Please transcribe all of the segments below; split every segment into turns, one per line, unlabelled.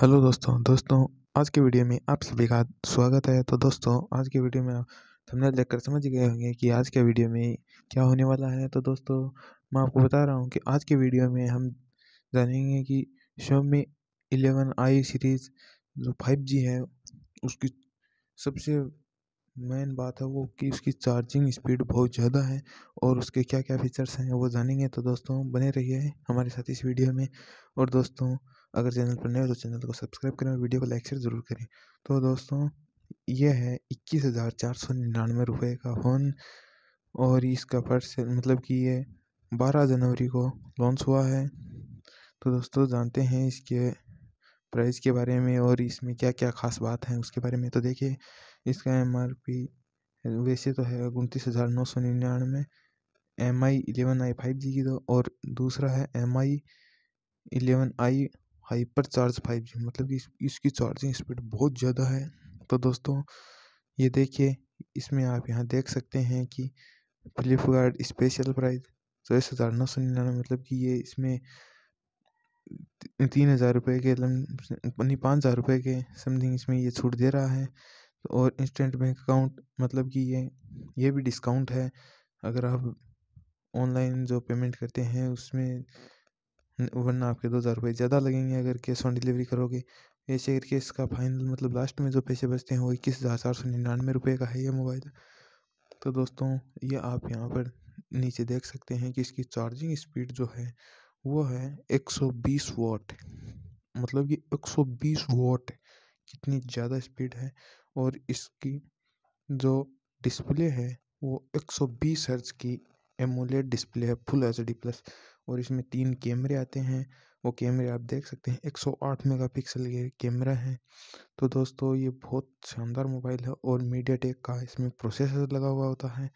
hello दोस्तों दोस्तों आज के वीडियो में आप सभी का स्वागत है तो दोस्तों आज के वीडियो में आप थंबनेल देखकर समझ गए होंगे कि आज के वीडियो में क्या होने वाला है तो दोस्तों मैं आपको बता रहा हूँ कि आज के वीडियो में हम जानेंगे कि शोमी इलेवन आई सीरीज़ जो फाइव जी है उसकी सबसे मेन बात है वो कि उसकी चार्जिंग स्पीड बहुत ज़्यादा है और उसके क्या क्या फीचर्स हैं वो जानेंगे तो दोस्तों बने रहिए हमारे साथ इस वीडियो में और दोस्तों अगर चैनल पर नए हो तो चैनल को सब्सक्राइब करें और वीडियो को लाइक शेयर ज़रूर करें तो दोस्तों ये है इक्कीस हज़ार चार सौ निन्यानवे रुपये का फ़ोन और इसका पर्स मतलब कि ये बारह जनवरी को लॉन्च हुआ है तो दोस्तों जानते हैं इसके प्राइस के बारे में और इसमें क्या क्या ख़ास बात है उसके बारे में तो देखिए इसका एम आर पी वैसे तो है उनतीस हज़ार नौ सौ निन्यानवे M I eleven i five G की तो और दूसरा है M I eleven i hyper charge five G मतलब कि इस, इसकी चार्जिंग स्पीड बहुत ज़्यादा है तो दोस्तों ये देखिए इसमें आप यहाँ देख सकते हैं कि फ्लिपकार्ट स्पेशल प्राइस चौबीस तो हज़ार नौ सौ निन्यानवे मतलब कि ये इसमें तीन हज़ार रुपये के नहीं पाँच हज़ार रुपये के समथिंग इसमें ये छूट दे रहा है तो और इंस्टेंट बैंक अकाउंट मतलब कि ये ये भी डिस्काउंट है अगर आप ऑनलाइन जो पेमेंट करते हैं उसमें वरना आपके दो हज़ार रुपये ज़्यादा लगेंगे अगर कैश ऑन डिलीवरी करोगे ऐसे करके इसका फाइनल मतलब लास्ट में जो पैसे बचते हैं वो इक्कीस हज़ार चार सौ निन्यानवे रुपये का है ये मोबाइल तो दोस्तों ये आप यहाँ पर नीचे देख सकते हैं कि इसकी चार्जिंग स्पीड जो है वो है एक सौ बीस वॉट मतलब कि एक सौ बीस वॉट कितनी ज़्यादा स्पीड है और इसकी जो डिस्प्ले है वो एक सौ बीस हर्ज की एमोलेड डिस्प्ले है फुल एच डी प्लस और इसमें तीन कैमरे आते हैं वो कैमरे आप देख सकते हैं 108 मेगापिक्सल ये कैमरा है तो दोस्तों ये बहुत शानदार मोबाइल है और मीडिया टेक का इसमें प्रोसेसर लगा हुआ होता है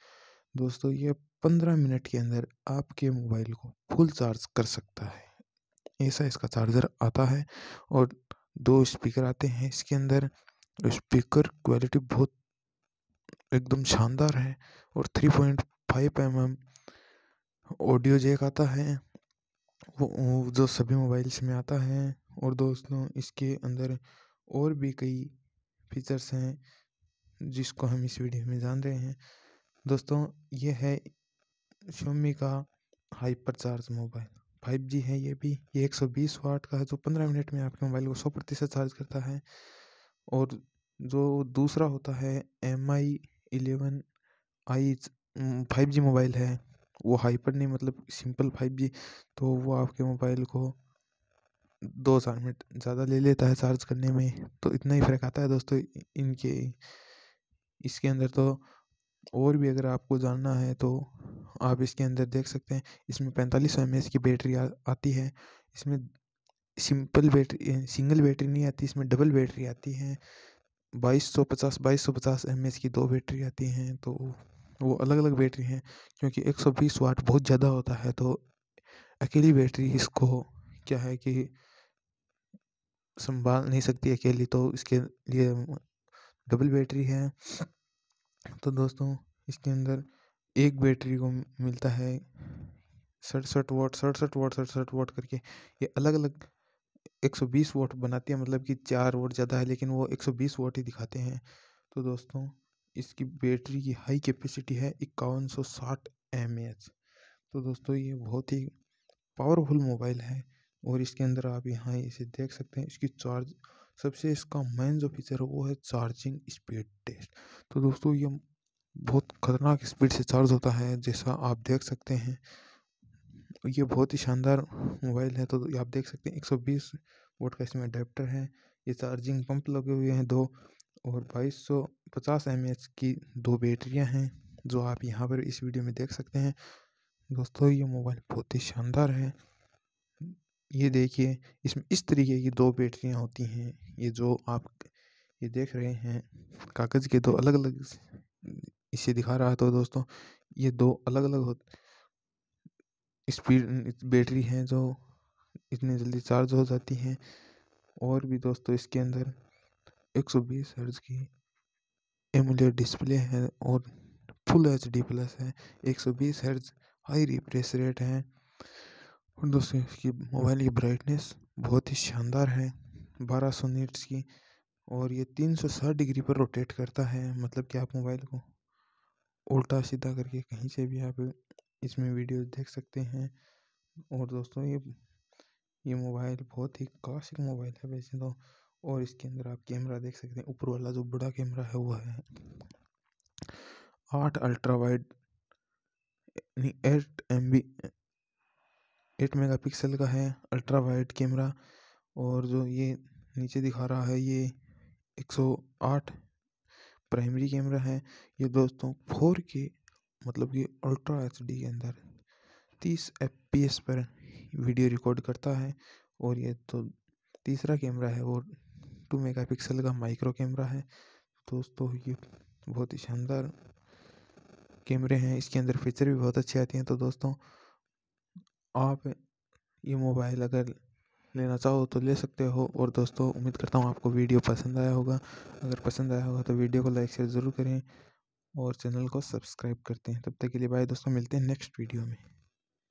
दोस्तों ये 15 मिनट के अंदर आपके मोबाइल को फुल चार्ज कर सकता है ऐसा इसका चार्जर आता है और दो स्पीकर आते हैं इसके अंदर स्पीकर क्वालिटी बहुत एकदम शानदार है और three point five M M audio jack आता है वो जो सभी मोबाइल्स में आता है और दोस्तों इसके अंदर और भी कई फीचर्स हैं जिसको हम इस वीडियो में जान रहे हैं दोस्तों ये है शोमी का hyper charge mobile five G है ये भी ये एक सौ बीस वाट का है जो पंद्रह मिनट में आपके मोबाइल को सौ प्रतिशत चार्ज करता है और जो दूसरा होता है M I eleven i five G mobile है वो हाइपर नहीं मतलब सिंपल फाइव जी तो वो आपके मोबाइल को दो चार मिनट ज़्यादा ले लेता है चार्ज करने में तो इतना ही फ़र्क आता है दोस्तों इनके इसके अंदर तो और भी अगर आपको जानना है तो आप इसके अंदर देख सकते हैं इसमें पैंतालीस सौ एम की बैटरी आ, आती है इसमें सिंपल बैटरी सिंगल बैटरी नहीं आती इसमें डबल बैटरी आती है बाईस सौ पचास बाईस सौ पचास एम की दो बैटरी आती हैं तो वो अलग अलग बैटरी हैं क्योंकि एक सौ बीस वाट बहुत ज़्यादा होता है तो अकेली बैटरी इसको क्या है कि संभाल नहीं सकती अकेली तो इसके लिए डबल बैटरी है तो दोस्तों इसके अंदर एक बैटरी को मिलता है सड़सठ वाट सड़सठ वाट सड़सठ वाट करके ये अलग अलग 120 वाट बनाती है मतलब कि चार वाट ज़्यादा है लेकिन वो 120 वाट ही दिखाते हैं तो दोस्तों इसकी बैटरी की हाई कैपेसिटी है इक्यावन सौ साठ एम एच तो दोस्तों ये बहुत ही पावरफुल मोबाइल है और इसके अंदर आप यहाँ इसे देख सकते हैं इसकी चार्ज सबसे इसका मेन जो फीचर है वो है चार्जिंग स्पीड टेस्ट तो दोस्तों ये बहुत ख़तरनाक स्पीड से चार्ज होता है जैसा आप देख सकते हैं ये बहुत ही शानदार मोबाइल है तो आप देख सकते हैं 120 सौ वोट का इसमें अडेप्टर है ये चार्जिंग पंप लगे हुए हैं दो और बाईस सौ पचास एम एच की दो बैटरियां हैं जो आप यहाँ पर इस वीडियो में देख सकते हैं दोस्तों ये मोबाइल बहुत ही शानदार है ये देखिए इसमें इस तरीके की दो बैटरियां होती हैं ये जो आप ये देख रहे हैं कागज़ के दो अलग अलग इसे दिखा रहा था तो दोस्तों ये दो अलग अलग हो स्पीड बैटरी हैं जो इतनी जल्दी चार्ज हो जाती हैं और भी दोस्तों इसके अंदर एक सौ बीस हर्ज की एमुलेट डिस्प्ले है और फुल एच डी प्लस है एक सौ बीस हर्ज हाई रिफ्रेश रेट है और दोस्तों इसकी मोबाइल की ब्राइटनेस बहुत ही शानदार है बारह सौ नीट्स की और ये तीन सौ साठ डिग्री पर रोटेट करता है मतलब कि आप मोबाइल को उल्टा सीधा करके कहीं से भी आप इसमें वीडियो देख सकते हैं और दोस्तों ये ये मोबाइल बहुत ही क्लासिक मोबाइल है वैसे तो और इसके अंदर आप कैमरा देख सकते हैं ऊपर वाला जो बड़ा कैमरा है वो है आठ अल्ट्रा वाइड यानी eight M B eight mega pixel का है अल्ट्रा वाइड कैमरा और जो ये नीचे दिखा रहा है ये एक सौ आठ प्राइमरी कैमरा है ये दोस्तों फोर के मतलब कि अल्ट्रा एच डी के अंदर तीस एफ पी एस पर वीडियो रिकॉर्ड करता है और ये तो तीसरा कैमरा है वो टू मेगा पिक्सल का माइक्रो कैमरा है दोस्तों ये बहुत ही शानदार कैमरे हैं इसके अंदर फीचर भी बहुत अच्छे आते हैं तो दोस्तों आप ये मोबाइल अगर लेना चाहो तो ले सकते हो और दोस्तों उम्मीद करता हूँ आपको वीडियो पसंद आया होगा अगर पसंद आया होगा तो वीडियो को लाइक शेयर ज़रूर करें और चैनल को सब्सक्राइब करते हैं तब तक के लिए बाय दोस्तों मिलते हैं नेक्स्ट वीडियो में